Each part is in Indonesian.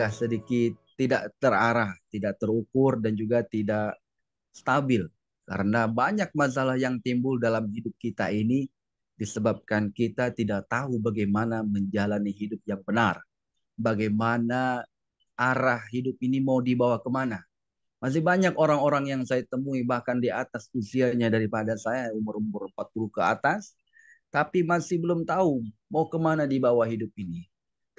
agak sedikit tidak terarah, tidak terukur dan juga tidak stabil karena banyak masalah yang timbul dalam hidup kita ini disebabkan kita tidak tahu bagaimana menjalani hidup yang benar. Bagaimana arah hidup ini mau dibawa kemana. Masih banyak orang-orang yang saya temui bahkan di atas usianya daripada saya umur-umur 40 ke atas. Tapi masih belum tahu mau kemana dibawa hidup ini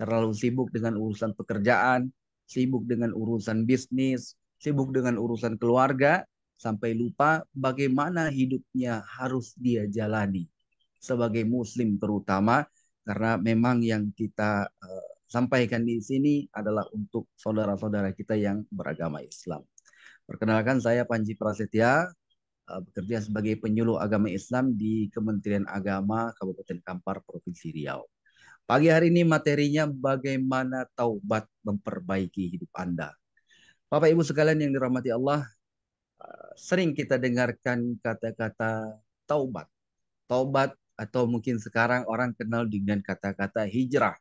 terlalu sibuk dengan urusan pekerjaan, sibuk dengan urusan bisnis, sibuk dengan urusan keluarga, sampai lupa bagaimana hidupnya harus dia jalani. Sebagai Muslim terutama, karena memang yang kita eh, sampaikan di sini adalah untuk saudara-saudara kita yang beragama Islam. Perkenalkan saya Panji Prasetya, eh, bekerja sebagai penyuluh agama Islam di Kementerian Agama Kabupaten Kampar, Provinsi Riau. Pagi hari ini materinya bagaimana taubat memperbaiki hidup Anda. Bapak Ibu sekalian yang dirahmati Allah, eh, sering kita dengarkan kata-kata taubat. Taubat atau mungkin sekarang orang kenal dengan kata-kata hijrah.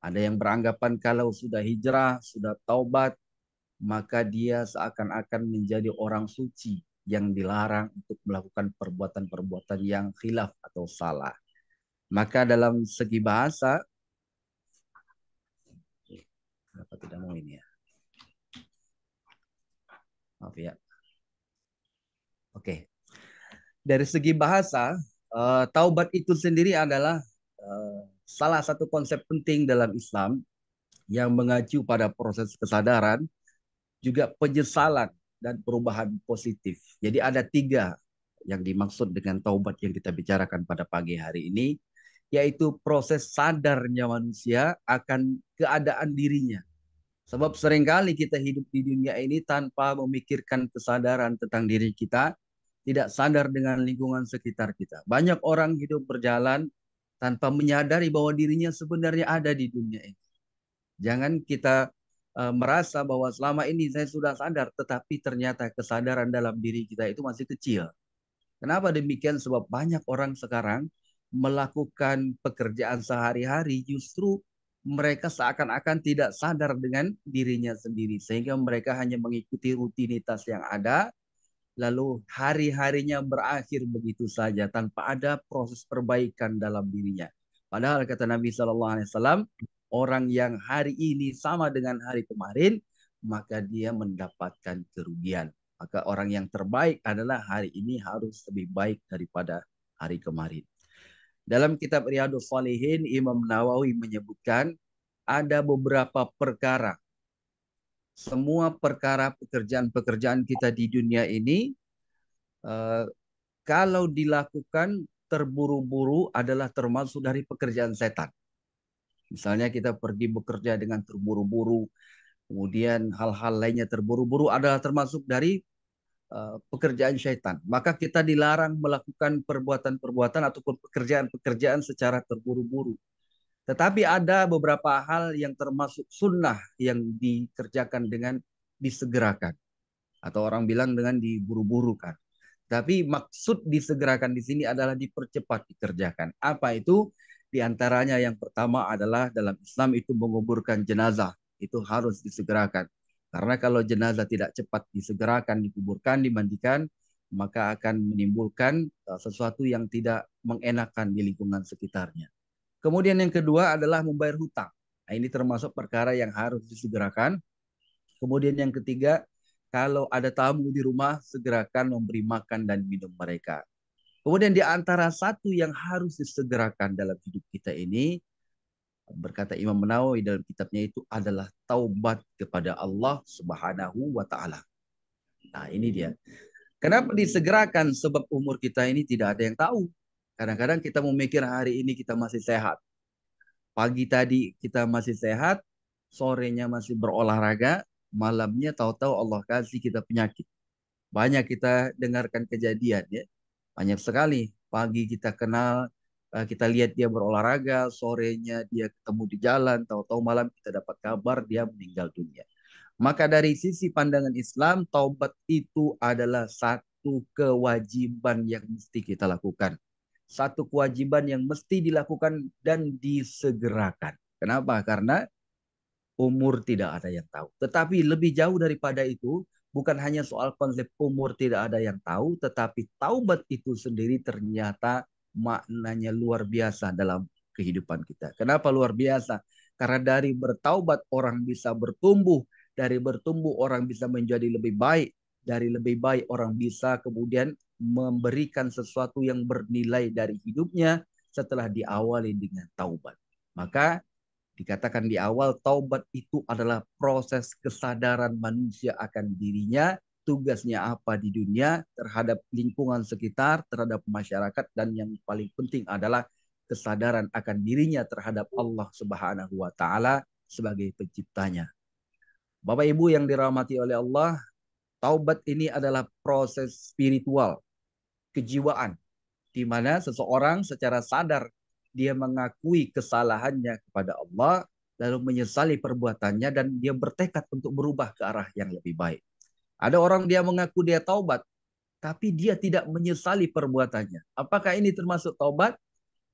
Ada yang beranggapan kalau sudah hijrah, sudah taubat, maka dia seakan-akan menjadi orang suci yang dilarang untuk melakukan perbuatan-perbuatan yang khilaf atau salah. Maka dalam segi bahasa apa tidak mau ini ya? Maaf ya. Oke. Dari segi bahasa, eh, taubat itu sendiri adalah eh, salah satu konsep penting dalam Islam yang mengacu pada proses kesadaran, juga penyesalan dan perubahan positif. Jadi ada tiga yang dimaksud dengan taubat yang kita bicarakan pada pagi hari ini yaitu proses sadarnya manusia akan keadaan dirinya. Sebab seringkali kita hidup di dunia ini tanpa memikirkan kesadaran tentang diri kita, tidak sadar dengan lingkungan sekitar kita. Banyak orang hidup berjalan tanpa menyadari bahwa dirinya sebenarnya ada di dunia ini. Jangan kita e, merasa bahwa selama ini saya sudah sadar, tetapi ternyata kesadaran dalam diri kita itu masih kecil. Kenapa demikian? Sebab banyak orang sekarang melakukan pekerjaan sehari-hari justru mereka seakan-akan tidak sadar dengan dirinya sendiri sehingga mereka hanya mengikuti rutinitas yang ada lalu hari-harinya berakhir begitu saja tanpa ada proses perbaikan dalam dirinya padahal kata Nabi Shallallahu alaihi wasallam orang yang hari ini sama dengan hari kemarin maka dia mendapatkan kerugian maka orang yang terbaik adalah hari ini harus lebih baik daripada hari kemarin dalam kitab Riyadhus Falihin Imam Nawawi menyebutkan ada beberapa perkara. Semua perkara pekerjaan-pekerjaan kita di dunia ini eh, kalau dilakukan terburu-buru adalah termasuk dari pekerjaan setan. Misalnya kita pergi bekerja dengan terburu-buru, kemudian hal-hal lainnya terburu-buru adalah termasuk dari Eh, pekerjaan syaitan. Maka kita dilarang melakukan perbuatan-perbuatan ataupun pekerjaan-pekerjaan secara terburu-buru. Tetapi ada beberapa hal yang termasuk sunnah yang dikerjakan dengan disegerakan. Atau orang bilang dengan diburu-burukan. Tapi maksud disegerakan di sini adalah dipercepat dikerjakan. Apa itu? Di antaranya yang pertama adalah dalam Islam itu menguburkan jenazah. Itu harus disegerakan karena kalau jenazah tidak cepat disegerakan, dikuburkan, dimandikan, maka akan menimbulkan eh, sesuatu yang tidak mengenakan di lingkungan sekitarnya. Kemudian yang kedua adalah membayar hutang. Nah, ini termasuk perkara yang harus disegerakan. Kemudian yang ketiga, kalau ada tamu di rumah, segerakan memberi makan dan minum mereka. Kemudian di antara satu yang harus disegerakan dalam hidup kita ini berkata Imam Nawawi dalam kitabnya itu adalah taubat kepada Allah Subhanahu wa taala. Nah, ini dia. Kenapa disegerakan sebab umur kita ini tidak ada yang tahu. Kadang-kadang kita memikir hari ini kita masih sehat. Pagi tadi kita masih sehat, sorenya masih berolahraga, malamnya tahu-tahu Allah kasih kita penyakit. Banyak kita dengarkan kejadian ya. Banyak sekali pagi kita kenal Eh, kita lihat dia berolahraga, sorenya dia ketemu di jalan, tahu-tahu malam kita dapat kabar dia meninggal dunia. Maka dari sisi pandangan Islam, taubat itu adalah satu kewajiban yang mesti kita lakukan. Satu kewajiban yang mesti dilakukan dan disegerakan. Kenapa? Karena umur tidak ada yang tahu. Tetapi lebih jauh daripada itu, bukan hanya soal konsep umur tidak ada yang tahu, tetapi taubat itu sendiri ternyata maknanya luar biasa dalam kehidupan kita. Kenapa luar biasa? Karena dari bertaubat orang bisa bertumbuh, dari bertumbuh orang bisa menjadi lebih baik, dari lebih baik orang bisa kemudian memberikan sesuatu yang bernilai dari hidupnya setelah diawali dengan taubat. Maka dikatakan di awal taubat itu adalah proses kesadaran manusia akan dirinya tugasnya apa di dunia terhadap lingkungan sekitar, terhadap masyarakat dan yang paling penting adalah kesadaran akan dirinya terhadap Allah Subhanahu wa taala sebagai penciptanya. Bapak Ibu yang dirahmati oleh Allah, taubat ini adalah proses spiritual, kejiwaan di mana seseorang secara sadar dia mengakui kesalahannya kepada Allah lalu menyesali perbuatannya dan dia bertekad untuk berubah ke arah yang lebih baik. Ada orang dia mengaku dia taubat, tapi dia tidak menyesali perbuatannya. Apakah ini termasuk taubat?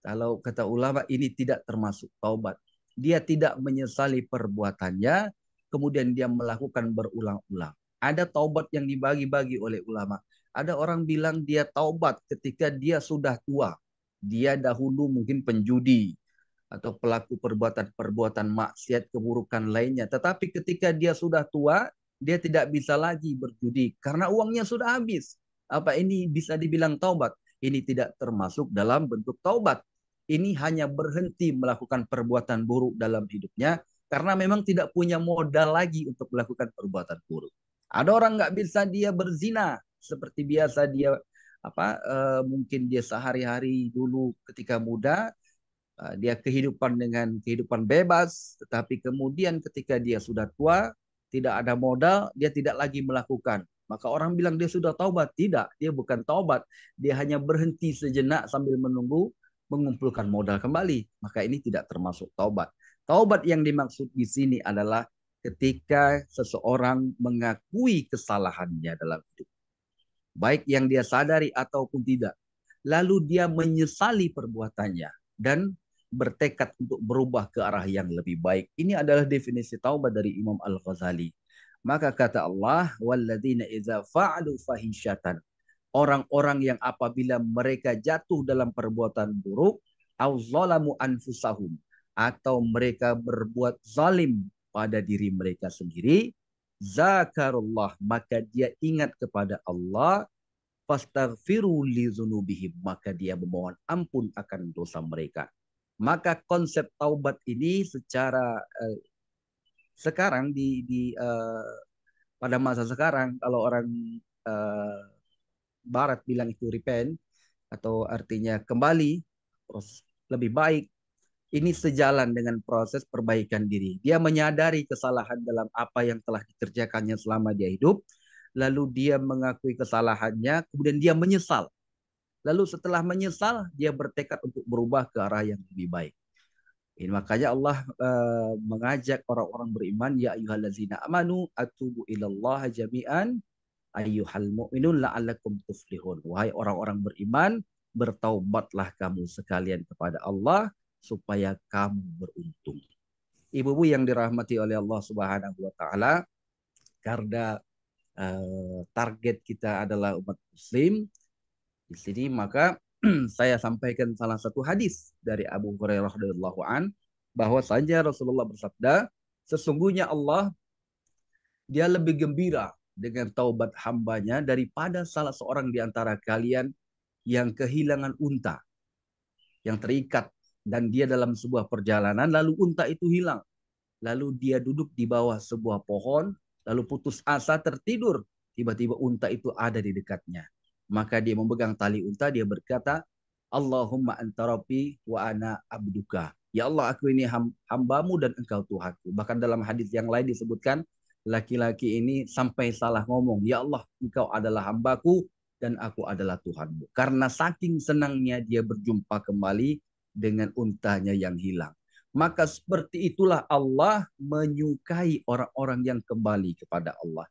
Kalau kata ulama ini tidak termasuk taubat. Dia tidak menyesali perbuatannya, kemudian dia melakukan berulang-ulang. Ada taubat yang dibagi-bagi oleh ulama. Ada orang bilang dia taubat ketika dia sudah tua. Dia dahulu mungkin penjudi atau pelaku perbuatan-perbuatan maksiat keburukan lainnya. Tetapi ketika dia sudah tua, dia tidak bisa lagi berjudi karena uangnya sudah habis. Apa ini bisa dibilang taubat? Ini tidak termasuk dalam bentuk taubat. Ini hanya berhenti melakukan perbuatan buruk dalam hidupnya karena memang tidak punya modal lagi untuk melakukan perbuatan buruk. Ada orang nggak bisa dia berzina seperti biasa dia apa e, mungkin dia sehari-hari dulu ketika muda e, dia kehidupan dengan kehidupan bebas tetapi kemudian ketika dia sudah tua tidak ada modal, dia tidak lagi melakukan. Maka orang bilang dia sudah taubat. Tidak, dia bukan taubat. Dia hanya berhenti sejenak sambil menunggu mengumpulkan modal kembali. Maka ini tidak termasuk taubat. Taubat yang dimaksud di sini adalah ketika seseorang mengakui kesalahannya dalam hidup. Baik yang dia sadari ataupun tidak. Lalu dia menyesali perbuatannya dan bertekad untuk berubah ke arah yang lebih baik. Ini adalah definisi taubat dari Imam Al-Ghazali. Maka kata Allah, وَالَّذِينَ إِذَا فَعْلُوا Orang-orang yang apabila mereka jatuh dalam perbuatan buruk, auzalamu anfusahum atau mereka berbuat zalim pada diri mereka sendiri, zakarullah maka dia ingat kepada Allah fastaghfiru li maka dia memohon ampun akan dosa mereka maka konsep taubat ini secara eh, sekarang di di eh, pada masa sekarang kalau orang eh, barat bilang itu repent atau artinya kembali terus lebih baik ini sejalan dengan proses perbaikan diri. Dia menyadari kesalahan dalam apa yang telah dikerjakannya selama dia hidup, lalu dia mengakui kesalahannya, kemudian dia menyesal. Lalu setelah menyesal, dia bertekad untuk berubah ke arah yang lebih baik. Ini makanya Allah uh, mengajak orang-orang beriman ya ayyuhallazina amanu atubu ilallah jami'an ayuhal mu'minun la'allakum tuflihun. Wahai orang-orang beriman, bertaubatlah kamu sekalian kepada Allah supaya kamu beruntung. Ibu-ibu yang dirahmati oleh Allah Subhanahu wa taala, karena uh, target kita adalah umat muslim, di sini maka saya sampaikan salah satu hadis dari Abu Hurairah radhiyallahu an bahwa saja Rasulullah bersabda, sesungguhnya Allah dia lebih gembira dengan taubat hambanya daripada salah seorang di antara kalian yang kehilangan unta yang terikat dan dia dalam sebuah perjalanan lalu unta itu hilang lalu dia duduk di bawah sebuah pohon lalu putus asa tertidur tiba-tiba unta itu ada di dekatnya maka dia memegang tali unta, dia berkata, Allahumma antarabi wa ana abduka. Ya Allah, aku ini hambamu dan engkau Tuhanku. Bahkan dalam hadis yang lain disebutkan, laki-laki ini sampai salah ngomong, Ya Allah, engkau adalah hambaku dan aku adalah Tuhanmu. Karena saking senangnya dia berjumpa kembali dengan untanya yang hilang. Maka seperti itulah Allah menyukai orang-orang yang kembali kepada Allah.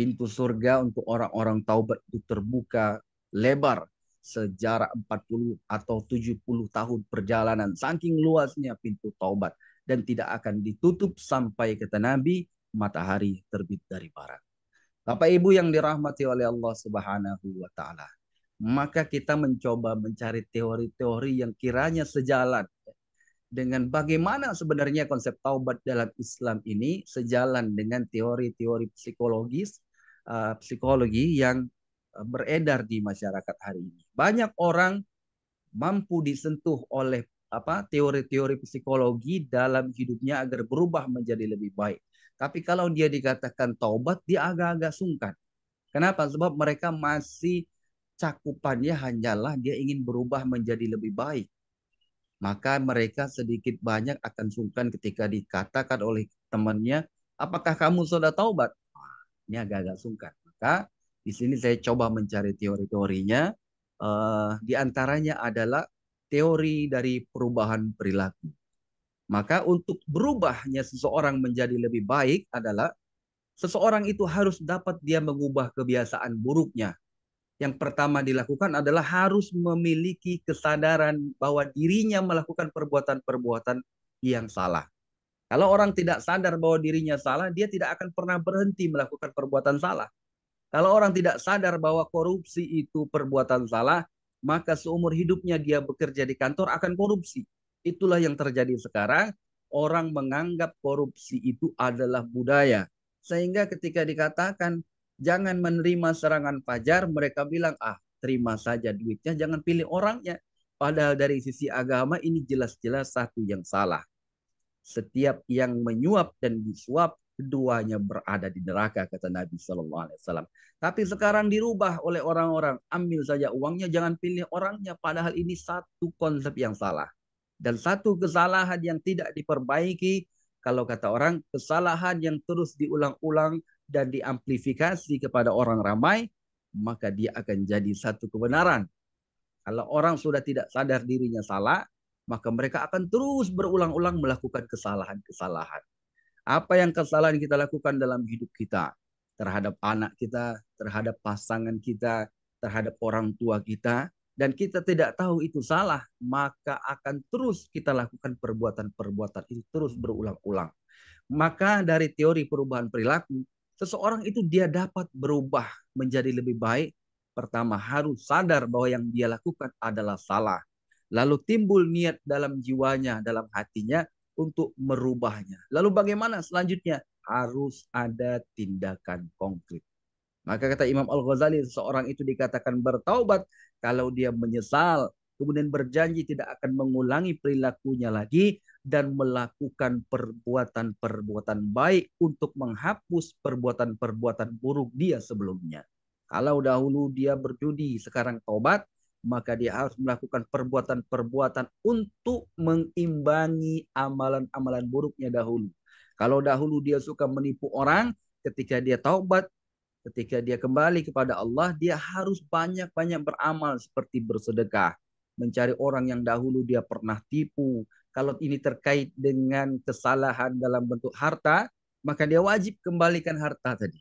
Pintu surga untuk orang-orang taubat itu terbuka lebar sejarah 40 atau 70 tahun perjalanan. Saking luasnya pintu taubat. Dan tidak akan ditutup sampai kata Nabi matahari terbit dari barat. Bapak Ibu yang dirahmati oleh Allah Subhanahu wa taala. Maka kita mencoba mencari teori-teori yang kiranya sejalan dengan bagaimana sebenarnya konsep taubat dalam Islam ini sejalan dengan teori-teori psikologis Eh, psikologi yang eh, beredar di masyarakat hari ini. Banyak orang mampu disentuh oleh apa teori-teori psikologi dalam hidupnya agar berubah menjadi lebih baik. Tapi kalau dia dikatakan taubat, dia agak-agak sungkan. Kenapa? Sebab mereka masih cakupannya hanyalah dia ingin berubah menjadi lebih baik. Maka mereka sedikit banyak akan sungkan ketika dikatakan oleh temannya, apakah kamu sudah taubat? ini agak-agak sungkan. Maka di sini saya coba mencari teori-teorinya. Uh, di antaranya adalah teori dari perubahan perilaku. Maka untuk berubahnya seseorang menjadi lebih baik adalah seseorang itu harus dapat dia mengubah kebiasaan buruknya. Yang pertama dilakukan adalah harus memiliki kesadaran bahwa dirinya melakukan perbuatan-perbuatan yang salah. Kalau orang tidak sadar bahwa dirinya salah, dia tidak akan pernah berhenti melakukan perbuatan salah. Kalau orang tidak sadar bahwa korupsi itu perbuatan salah, maka seumur hidupnya dia bekerja di kantor akan korupsi. Itulah yang terjadi sekarang. Orang menganggap korupsi itu adalah budaya. Sehingga ketika dikatakan jangan menerima serangan fajar, mereka bilang, ah terima saja duitnya, jangan pilih orangnya. Padahal dari sisi agama ini jelas-jelas satu yang salah setiap yang menyuap dan disuap keduanya berada di neraka kata Nabi Shallallahu Alaihi Wasallam. Tapi sekarang dirubah oleh orang-orang ambil saja uangnya jangan pilih orangnya padahal ini satu konsep yang salah dan satu kesalahan yang tidak diperbaiki kalau kata orang kesalahan yang terus diulang-ulang dan diamplifikasi kepada orang ramai maka dia akan jadi satu kebenaran. Kalau orang sudah tidak sadar dirinya salah, maka mereka akan terus berulang-ulang melakukan kesalahan-kesalahan. Apa yang kesalahan kita lakukan dalam hidup kita, terhadap anak kita, terhadap pasangan kita, terhadap orang tua kita, dan kita tidak tahu itu salah, maka akan terus kita lakukan perbuatan-perbuatan itu terus berulang-ulang. Maka dari teori perubahan perilaku, seseorang itu dia dapat berubah menjadi lebih baik. Pertama harus sadar bahwa yang dia lakukan adalah salah Lalu timbul niat dalam jiwanya, dalam hatinya untuk merubahnya. Lalu bagaimana selanjutnya? Harus ada tindakan konkret. Maka kata Imam Al-Ghazali, seorang itu dikatakan bertaubat kalau dia menyesal, kemudian berjanji tidak akan mengulangi perilakunya lagi, dan melakukan perbuatan-perbuatan baik untuk menghapus perbuatan-perbuatan buruk dia sebelumnya. Kalau dahulu dia berjudi, sekarang taubat maka dia harus melakukan perbuatan-perbuatan untuk mengimbangi amalan-amalan buruknya dahulu. Kalau dahulu dia suka menipu orang, ketika dia taubat, ketika dia kembali kepada Allah, dia harus banyak-banyak beramal seperti bersedekah, mencari orang yang dahulu dia pernah tipu. Kalau ini terkait dengan kesalahan dalam bentuk harta, maka dia wajib kembalikan harta tadi.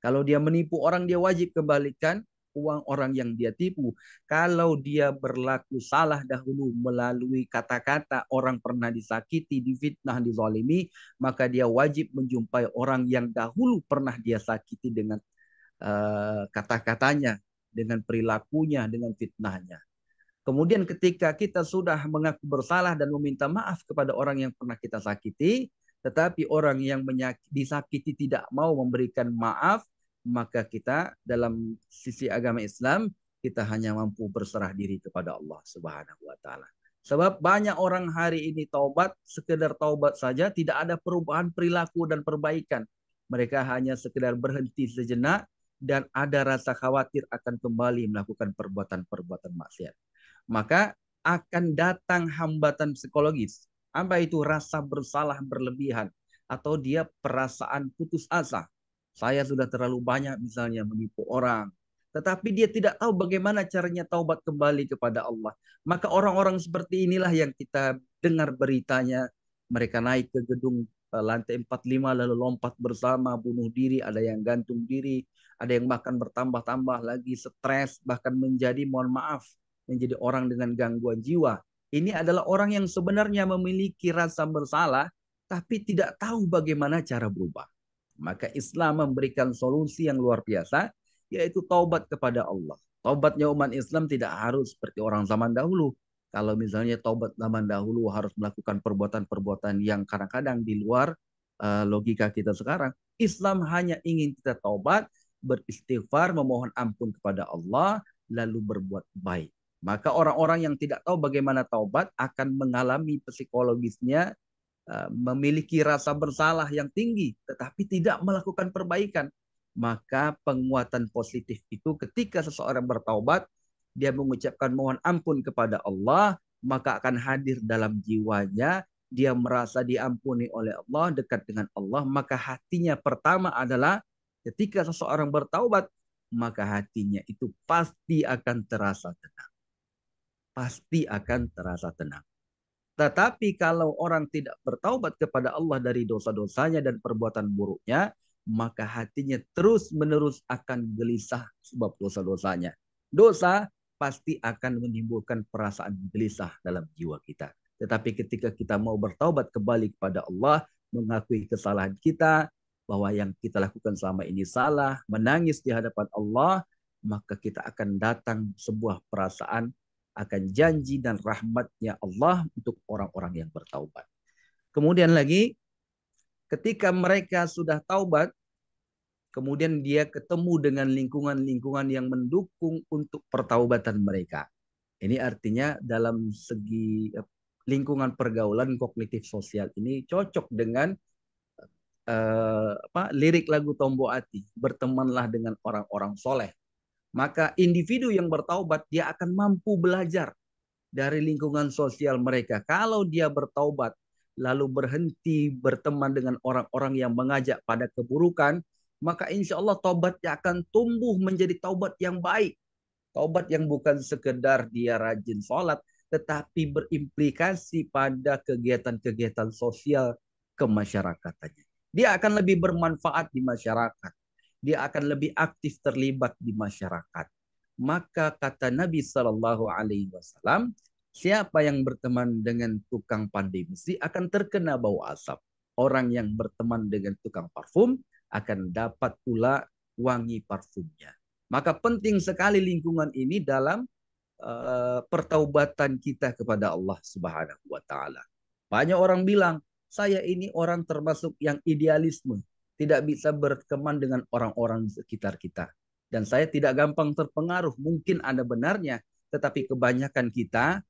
Kalau dia menipu orang, dia wajib kembalikan uang orang yang dia tipu. Kalau dia berlaku salah dahulu melalui kata-kata orang pernah disakiti, difitnah, dizalimi, maka dia wajib menjumpai orang yang dahulu pernah dia sakiti dengan uh, kata-katanya, dengan perilakunya, dengan fitnahnya. Kemudian ketika kita sudah mengaku bersalah dan meminta maaf kepada orang yang pernah kita sakiti, tetapi orang yang disakiti tidak mau memberikan maaf, maka kita dalam sisi agama Islam kita hanya mampu berserah diri kepada Allah Subhanahu wa taala. Sebab banyak orang hari ini taubat sekedar taubat saja tidak ada perubahan perilaku dan perbaikan. Mereka hanya sekedar berhenti sejenak dan ada rasa khawatir akan kembali melakukan perbuatan-perbuatan maksiat. Maka akan datang hambatan psikologis. Apa itu rasa bersalah berlebihan atau dia perasaan putus asa saya sudah terlalu banyak misalnya menipu orang. Tetapi dia tidak tahu bagaimana caranya taubat kembali kepada Allah. Maka orang-orang seperti inilah yang kita dengar beritanya. Mereka naik ke gedung eh, lantai 45 lalu lompat bersama, bunuh diri, ada yang gantung diri, ada yang bahkan bertambah-tambah lagi stres, bahkan menjadi mohon maaf, menjadi orang dengan gangguan jiwa. Ini adalah orang yang sebenarnya memiliki rasa bersalah tapi tidak tahu bagaimana cara berubah. Maka Islam memberikan solusi yang luar biasa, yaitu taubat kepada Allah. Taubatnya umat Islam tidak harus seperti orang zaman dahulu. Kalau misalnya taubat zaman dahulu harus melakukan perbuatan-perbuatan yang kadang-kadang di luar uh, logika kita sekarang. Islam hanya ingin kita taubat, beristighfar, memohon ampun kepada Allah, lalu berbuat baik. Maka orang-orang yang tidak tahu bagaimana taubat akan mengalami psikologisnya Eh, memiliki rasa bersalah yang tinggi tetapi tidak melakukan perbaikan, maka penguatan positif itu ketika seseorang bertaubat dia mengucapkan mohon ampun kepada Allah, maka akan hadir dalam jiwanya dia merasa diampuni oleh Allah, dekat dengan Allah, maka hatinya pertama adalah ketika seseorang bertaubat, maka hatinya itu pasti akan terasa tenang. Pasti akan terasa tenang. Tetapi kalau orang tidak bertaubat kepada Allah dari dosa-dosanya dan perbuatan buruknya, maka hatinya terus-menerus akan gelisah sebab dosa-dosanya. Dosa pasti akan menimbulkan perasaan gelisah dalam jiwa kita. Tetapi ketika kita mau bertaubat kembali kepada Allah, mengakui kesalahan kita, bahwa yang kita lakukan selama ini salah, menangis di hadapan Allah, maka kita akan datang sebuah perasaan akan janji dan rahmatnya Allah untuk orang-orang yang bertaubat. Kemudian lagi, ketika mereka sudah taubat, kemudian dia ketemu dengan lingkungan-lingkungan yang mendukung untuk pertaubatan mereka. Ini artinya dalam segi eh, lingkungan pergaulan kognitif sosial ini cocok dengan uh, apa, lirik lagu Tombo Ati, bertemanlah dengan orang-orang soleh. Maka individu yang bertaubat dia akan mampu belajar dari lingkungan sosial mereka. Kalau dia bertaubat lalu berhenti berteman dengan orang-orang yang mengajak pada keburukan, maka insya Allah taubatnya akan tumbuh menjadi taubat yang baik. Taubat yang bukan sekedar dia rajin sholat, tetapi berimplikasi pada kegiatan-kegiatan sosial kemasyarakatannya. Dia akan lebih bermanfaat di masyarakat dia akan lebih aktif terlibat di masyarakat. Maka kata Nabi Shallallahu Alaihi Wasallam, siapa yang berteman dengan tukang pandai besi akan terkena bau asap. Orang yang berteman dengan tukang parfum akan dapat pula wangi parfumnya. Maka penting sekali lingkungan ini dalam uh, pertaubatan kita kepada Allah Subhanahu wa taala. Banyak orang bilang, saya ini orang termasuk yang idealisme tidak bisa berteman dengan orang-orang di sekitar kita. Dan saya tidak gampang terpengaruh, mungkin ada benarnya, tetapi kebanyakan kita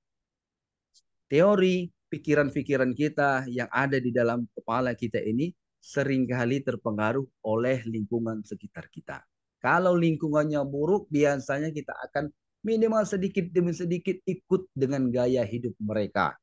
teori, pikiran-pikiran kita yang ada di dalam kepala kita ini seringkali terpengaruh oleh lingkungan sekitar kita. Kalau lingkungannya buruk, biasanya kita akan minimal sedikit demi sedikit ikut dengan gaya hidup mereka.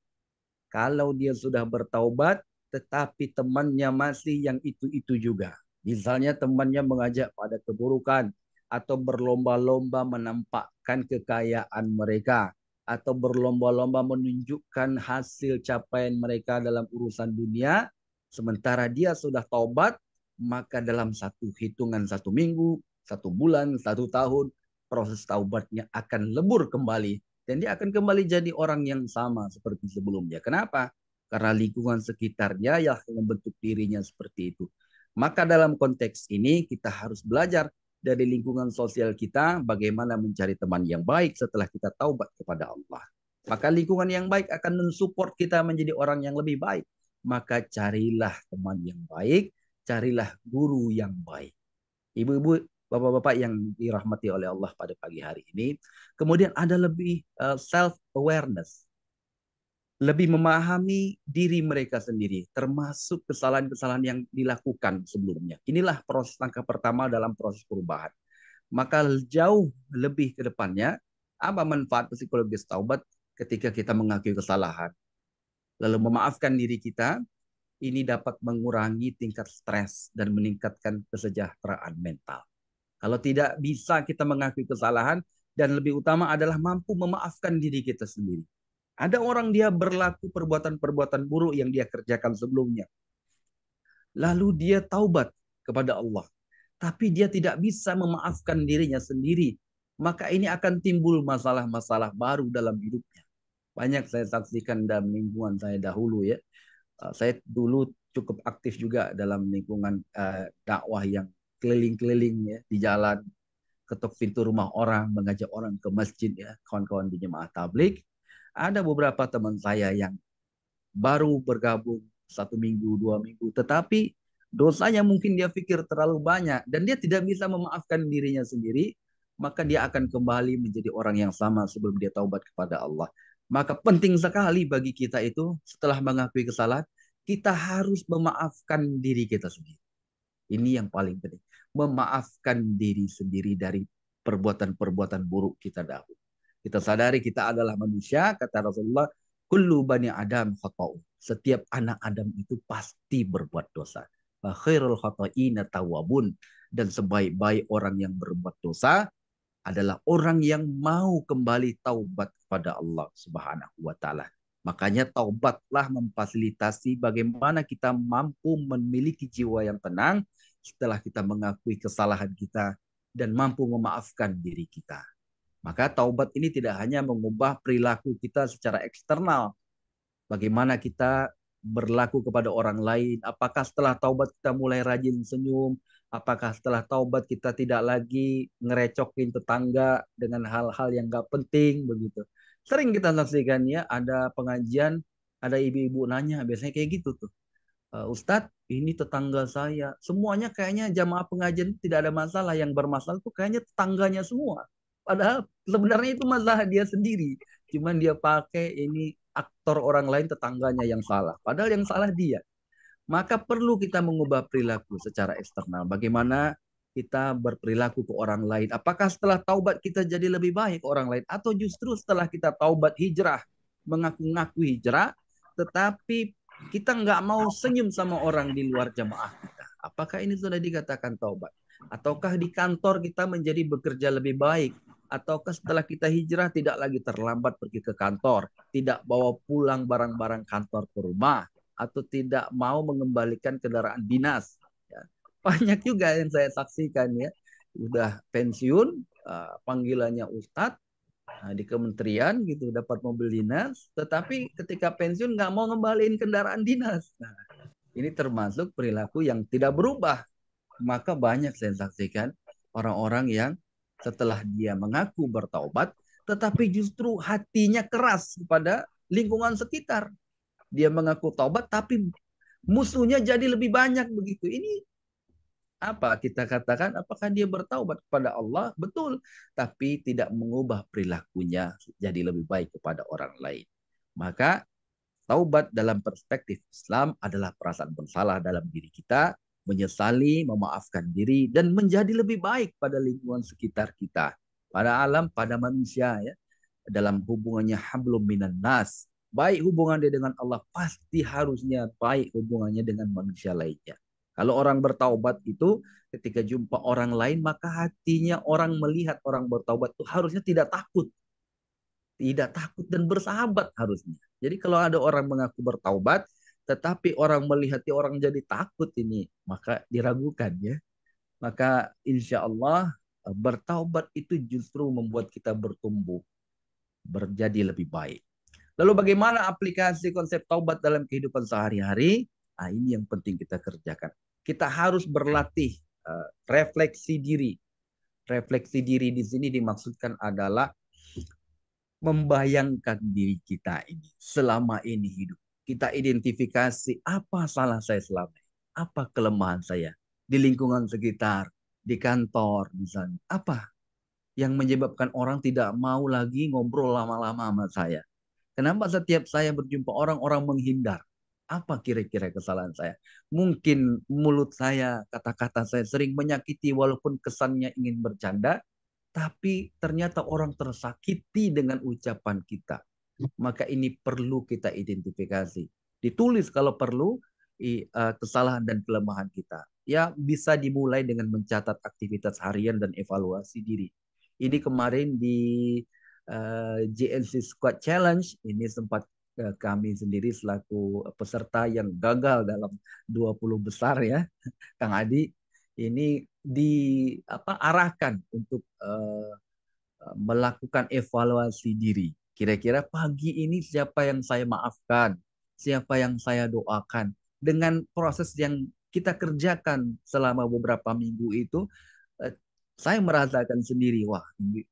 Kalau dia sudah bertaubat, tetapi temannya masih yang itu-itu juga. Misalnya temannya mengajak pada keburukan atau berlomba-lomba menampakkan kekayaan mereka atau berlomba-lomba menunjukkan hasil capaian mereka dalam urusan dunia sementara dia sudah taubat maka dalam satu hitungan satu minggu, satu bulan, satu tahun proses taubatnya akan lebur kembali dan dia akan kembali jadi orang yang sama seperti sebelumnya. Kenapa? karena lingkungan sekitarnya yang membentuk dirinya seperti itu. Maka dalam konteks ini kita harus belajar dari lingkungan sosial kita bagaimana mencari teman yang baik setelah kita taubat kepada Allah. Maka lingkungan yang baik akan mensupport kita menjadi orang yang lebih baik. Maka carilah teman yang baik, carilah guru yang baik. Ibu-ibu, bapak-bapak yang dirahmati oleh Allah pada pagi hari ini. Kemudian ada lebih eh, self awareness lebih memahami diri mereka sendiri, termasuk kesalahan-kesalahan yang dilakukan sebelumnya. Inilah proses langkah pertama dalam proses perubahan. Maka jauh lebih ke depannya, apa manfaat psikologis taubat ketika kita mengakui kesalahan? Lalu memaafkan diri kita, ini dapat mengurangi tingkat stres dan meningkatkan kesejahteraan mental. Kalau tidak bisa kita mengakui kesalahan, dan lebih utama adalah mampu memaafkan diri kita sendiri ada orang dia berlaku perbuatan-perbuatan buruk yang dia kerjakan sebelumnya. Lalu dia taubat kepada Allah. Tapi dia tidak bisa memaafkan dirinya sendiri. Maka ini akan timbul masalah-masalah baru dalam hidupnya. Banyak saya saksikan dalam lingkungan saya dahulu ya. Eh, saya dulu cukup aktif juga dalam lingkungan eh, dakwah yang keliling-keliling ya di jalan ketuk pintu rumah orang mengajak orang ke masjid ya kawan-kawan di jemaah tablik ada beberapa teman saya yang baru bergabung satu minggu, dua minggu, tetapi dosanya mungkin dia pikir terlalu banyak dan dia tidak bisa memaafkan dirinya sendiri, maka dia akan kembali menjadi orang yang sama sebelum dia taubat kepada Allah. Maka penting sekali bagi kita itu setelah mengakui kesalahan, kita harus memaafkan diri kita sendiri. Ini yang paling penting. Memaafkan diri sendiri dari perbuatan-perbuatan buruk kita dahulu. Kita sadari kita adalah manusia, kata Rasulullah, kullu bani Adam khata'u. Setiap anak Adam itu pasti berbuat dosa. Fa khairul khata'ina tawabun. Dan sebaik-baik orang yang berbuat dosa adalah orang yang mau kembali taubat kepada Allah Subhanahu wa taala. Makanya taubatlah memfasilitasi bagaimana kita mampu memiliki jiwa yang tenang setelah kita mengakui kesalahan kita dan mampu memaafkan diri kita. Maka taubat ini tidak hanya mengubah perilaku kita secara eksternal. Bagaimana kita berlaku kepada orang lain. Apakah setelah taubat kita mulai rajin senyum? Apakah setelah taubat kita tidak lagi ngerecokin tetangga dengan hal-hal yang gak penting begitu? Sering kita ya, ada pengajian, ada ibu-ibu nanya biasanya kayak gitu tuh. E, Ustadz, ini tetangga saya. Semuanya kayaknya jamaah pengajian tidak ada masalah. Yang bermasalah itu kayaknya tetangganya semua. Padahal sebenarnya itu masalah dia sendiri. Cuman dia pakai ini aktor orang lain tetangganya yang salah. Padahal yang salah dia. Maka perlu kita mengubah perilaku secara eksternal. Bagaimana kita berperilaku ke orang lain. Apakah setelah taubat kita jadi lebih baik ke orang lain? Atau justru setelah kita taubat hijrah, mengaku-ngaku hijrah, tetapi kita nggak mau senyum sama orang di luar jamaah kita. Apakah ini sudah dikatakan taubat? Ataukah di kantor kita menjadi bekerja lebih baik? ataukah setelah kita hijrah tidak lagi terlambat pergi ke kantor, tidak bawa pulang barang-barang kantor ke rumah, atau tidak mau mengembalikan kendaraan dinas. Ya. Banyak juga yang saya saksikan ya, udah pensiun, eh, panggilannya ustadz eh, di kementerian gitu dapat mobil dinas, tetapi ketika pensiun nggak mau ngembaliin kendaraan dinas. Nah, ini termasuk perilaku yang tidak berubah. Maka banyak saya saksikan orang-orang yang setelah dia mengaku bertaubat, tetapi justru hatinya keras kepada lingkungan sekitar. Dia mengaku taubat, tapi musuhnya jadi lebih banyak begitu. Ini apa kita katakan? Apakah dia bertaubat kepada Allah? Betul, tapi tidak mengubah perilakunya jadi lebih baik kepada orang lain. Maka taubat dalam perspektif Islam adalah perasaan bersalah dalam diri kita menyesali, memaafkan diri, dan menjadi lebih baik pada lingkungan sekitar kita, pada alam, pada manusia ya. Dalam hubungannya hablum minan nas, baik hubungan dia dengan Allah pasti harusnya baik hubungannya dengan manusia lainnya. Kalau orang bertaubat itu ketika jumpa orang lain maka hatinya orang melihat orang bertaubat itu harusnya tidak takut. Tidak takut dan bersahabat harusnya. Jadi kalau ada orang mengaku bertaubat, tetapi orang melihatnya orang jadi takut ini, maka diragukan ya. Maka insya Allah e, bertaubat itu justru membuat kita bertumbuh, berjadi lebih baik. Lalu bagaimana aplikasi konsep taubat dalam kehidupan sehari-hari? Nah, ini yang penting kita kerjakan. Kita harus berlatih e, refleksi diri. Refleksi diri di sini dimaksudkan adalah membayangkan diri kita ini selama ini hidup kita identifikasi apa salah saya selama ini, apa kelemahan saya di lingkungan sekitar, di kantor misalnya, apa yang menyebabkan orang tidak mau lagi ngobrol lama-lama sama saya. Kenapa setiap saya berjumpa orang-orang menghindar? Apa kira-kira kesalahan saya? Mungkin mulut saya, kata-kata saya sering menyakiti walaupun kesannya ingin bercanda, tapi ternyata orang tersakiti dengan ucapan kita maka ini perlu kita identifikasi. Ditulis kalau perlu eh, kesalahan dan kelemahan kita. Ya bisa dimulai dengan mencatat aktivitas harian dan evaluasi diri. Ini kemarin di uh, eh, JNC Squad Challenge ini sempat eh, kami sendiri selaku peserta yang gagal dalam 20 besar ya, Kang Adi ini di apa arahkan untuk uh, melakukan evaluasi diri Kira-kira pagi ini siapa yang saya maafkan? Siapa yang saya doakan? Dengan proses yang kita kerjakan selama beberapa minggu itu, eh, saya merasakan sendiri, wah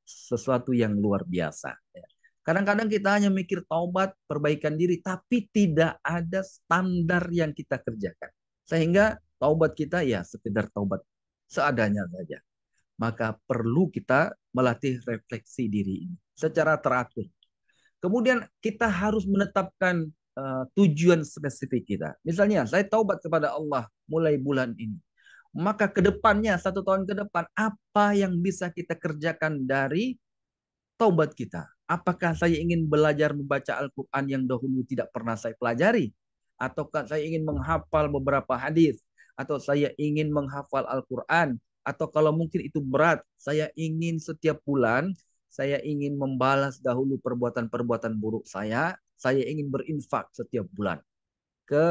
sesuatu yang luar biasa. Ya. Kadang-kadang kita hanya mikir taubat, perbaikan diri, tapi tidak ada standar yang kita kerjakan. Sehingga taubat kita ya sekedar taubat seadanya saja. Maka perlu kita melatih refleksi diri ini secara teratur. Kemudian kita harus menetapkan uh, tujuan spesifik kita. Misalnya saya taubat kepada Allah mulai bulan ini. Maka ke depannya, satu tahun ke depan, apa yang bisa kita kerjakan dari taubat kita? Apakah saya ingin belajar membaca Al-Quran yang dahulu tidak pernah saya pelajari? Ataukah saya ingin menghafal beberapa hadis? Atau saya ingin menghafal Al-Quran? Atau kalau mungkin itu berat, saya ingin setiap bulan saya ingin membalas dahulu perbuatan-perbuatan buruk saya, saya ingin berinfak setiap bulan ke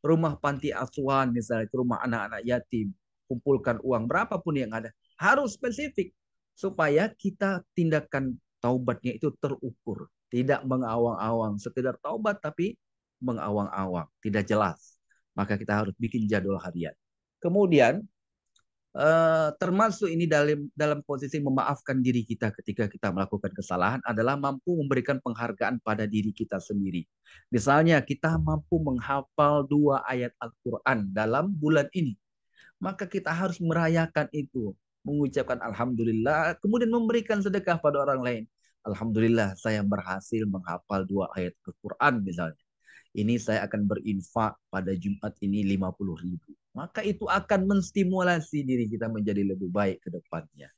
rumah panti asuhan misalnya, ke rumah anak-anak yatim, kumpulkan uang berapapun yang ada, harus spesifik supaya kita tindakan taubatnya itu terukur, tidak mengawang-awang, sekedar taubat tapi mengawang-awang, tidak jelas. Maka kita harus bikin jadwal harian. Kemudian Eh, termasuk ini dalam dalam posisi memaafkan diri kita ketika kita melakukan kesalahan adalah mampu memberikan penghargaan pada diri kita sendiri. Misalnya kita mampu menghafal dua ayat Al-Quran dalam bulan ini, maka kita harus merayakan itu, mengucapkan alhamdulillah, kemudian memberikan sedekah pada orang lain. Alhamdulillah saya berhasil menghafal dua ayat Al-Quran misalnya ini saya akan berinfak pada Jumat ini 50 ribu maka itu akan menstimulasi diri kita menjadi lebih baik ke depannya.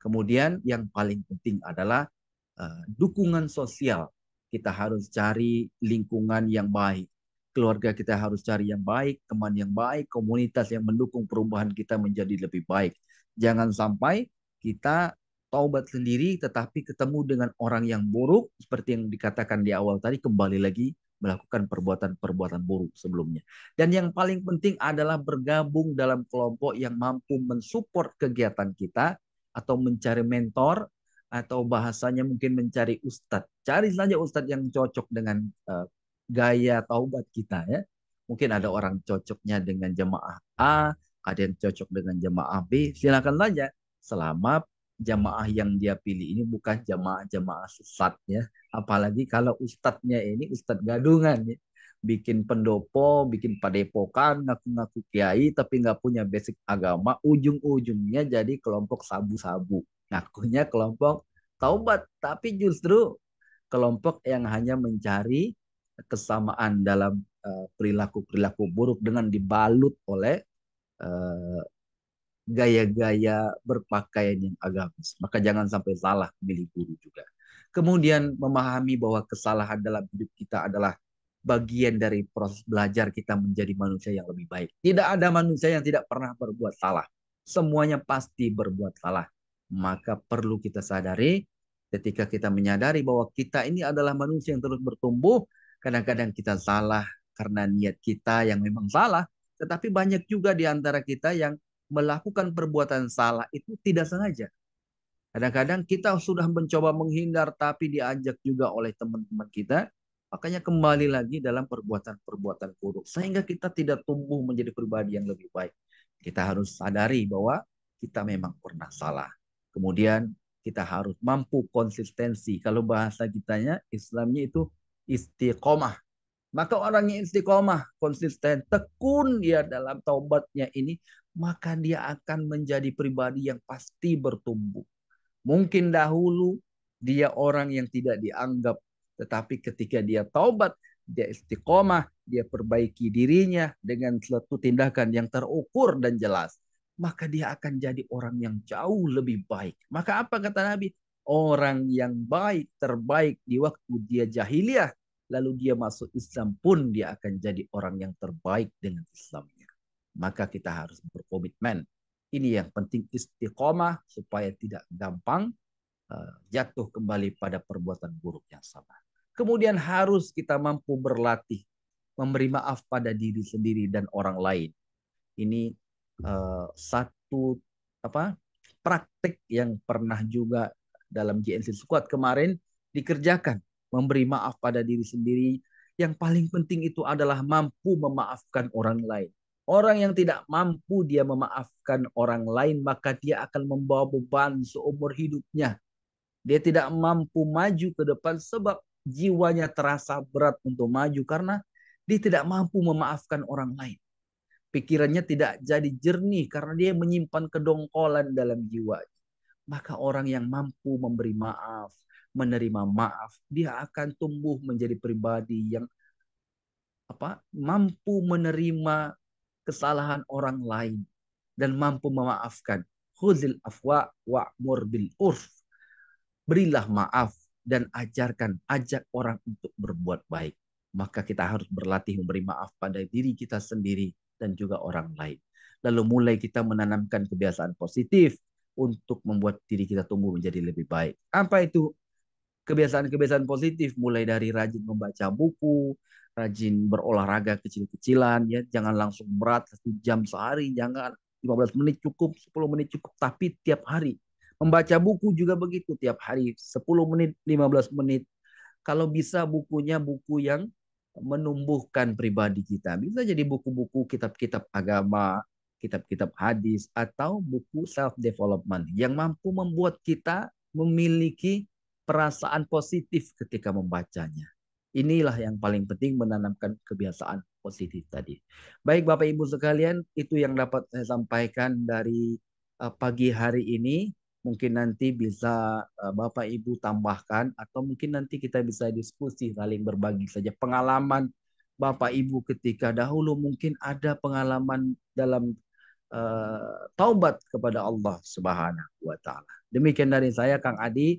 Kemudian yang paling penting adalah uh, dukungan sosial. Kita harus cari lingkungan yang baik. Keluarga kita harus cari yang baik, teman yang baik, komunitas yang mendukung perubahan kita menjadi lebih baik. Jangan sampai kita taubat sendiri tetapi ketemu dengan orang yang buruk seperti yang dikatakan di awal tadi kembali lagi melakukan perbuatan-perbuatan buruk sebelumnya. Dan yang paling penting adalah bergabung dalam kelompok yang mampu mensupport kegiatan kita atau mencari mentor atau bahasanya mungkin mencari ustadz. Cari saja ustadz yang cocok dengan uh, gaya taubat kita ya. Mungkin ada orang cocoknya dengan jemaah A, ada yang cocok dengan jemaah B. Silakan saja selama jamaah yang dia pilih ini bukan jamaah-jamaah sesat ya. Apalagi kalau ustadznya ini ustadz gadungan ya. Bikin pendopo, bikin padepokan, ngaku-ngaku kiai tapi nggak punya basic agama, ujung-ujungnya jadi kelompok sabu-sabu. Ngakunya kelompok taubat, tapi justru kelompok yang hanya mencari kesamaan dalam eh, perilaku-perilaku uh, buruk dengan dibalut oleh uh, gaya-gaya berpakaian yang agamis. Maka jangan sampai salah milih guru juga. Kemudian memahami bahwa kesalahan dalam hidup kita adalah bagian dari proses belajar kita menjadi manusia yang lebih baik. Tidak ada manusia yang tidak pernah berbuat salah. Semuanya pasti berbuat salah. Maka perlu kita sadari ketika kita menyadari bahwa kita ini adalah manusia yang terus bertumbuh, kadang-kadang kita salah karena niat kita yang memang salah, tetapi banyak juga di antara kita yang melakukan perbuatan salah itu tidak sengaja. Kadang-kadang kita sudah mencoba menghindar tapi diajak juga oleh teman-teman kita. Makanya kembali lagi dalam perbuatan-perbuatan buruk. Sehingga kita tidak tumbuh menjadi pribadi yang lebih baik. Kita harus sadari bahwa kita memang pernah salah. Kemudian kita harus mampu konsistensi. Kalau bahasa kitanya Islamnya itu istiqomah. Maka orang yang istiqomah, konsisten, tekun dia dalam taubatnya ini, maka dia akan menjadi pribadi yang pasti bertumbuh. Mungkin dahulu dia orang yang tidak dianggap, tetapi ketika dia taubat, dia istiqomah, dia perbaiki dirinya dengan suatu tindakan yang terukur dan jelas, maka dia akan jadi orang yang jauh lebih baik. Maka apa kata Nabi? Orang yang baik, terbaik di waktu dia jahiliyah lalu dia masuk Islam pun dia akan jadi orang yang terbaik dengan Islamnya. Maka kita harus berkomitmen. Ini yang penting istiqomah supaya tidak gampang eh, jatuh kembali pada perbuatan buruk yang sama. Kemudian harus kita mampu berlatih memberi maaf pada diri sendiri dan orang lain. Ini uh, satu apa praktik yang pernah juga dalam GNC Squad kemarin dikerjakan memberi maaf pada diri sendiri. Yang paling penting itu adalah mampu memaafkan orang lain. Orang yang tidak mampu dia memaafkan orang lain, maka dia akan membawa beban seumur hidupnya. Dia tidak mampu maju ke depan sebab jiwanya terasa berat untuk maju karena dia tidak mampu memaafkan orang lain. Pikirannya tidak jadi jernih karena dia menyimpan kedongkolan dalam jiwa. Maka orang yang mampu memberi maaf, menerima maaf, dia akan tumbuh menjadi pribadi yang apa? mampu menerima kesalahan orang lain dan mampu memaafkan. Khuzil afwa wa bil urf. Berilah maaf dan ajarkan, ajak orang untuk berbuat baik. Maka kita harus berlatih memberi maaf pada diri kita sendiri dan juga orang lain. Lalu mulai kita menanamkan kebiasaan positif untuk membuat diri kita tumbuh menjadi lebih baik. Apa itu? kebiasaan-kebiasaan positif mulai dari rajin membaca buku, rajin berolahraga kecil-kecilan ya, jangan langsung berat satu jam sehari, jangan 15 menit cukup, 10 menit cukup, tapi tiap hari. Membaca buku juga begitu tiap hari, 10 menit, 15 menit. Kalau bisa bukunya buku yang menumbuhkan pribadi kita. Bisa jadi buku-buku kitab-kitab agama, kitab-kitab hadis, atau buku self-development yang mampu membuat kita memiliki perasaan positif ketika membacanya. Inilah yang paling penting menanamkan kebiasaan positif tadi. Baik Bapak Ibu sekalian, itu yang dapat saya sampaikan dari eh, pagi hari ini. Mungkin nanti bisa eh, Bapak Ibu tambahkan atau mungkin nanti kita bisa diskusi saling berbagi saja pengalaman Bapak Ibu ketika dahulu mungkin ada pengalaman dalam uh, taubat kepada Allah Subhanahu wa taala. Demikian dari saya Kang Adi.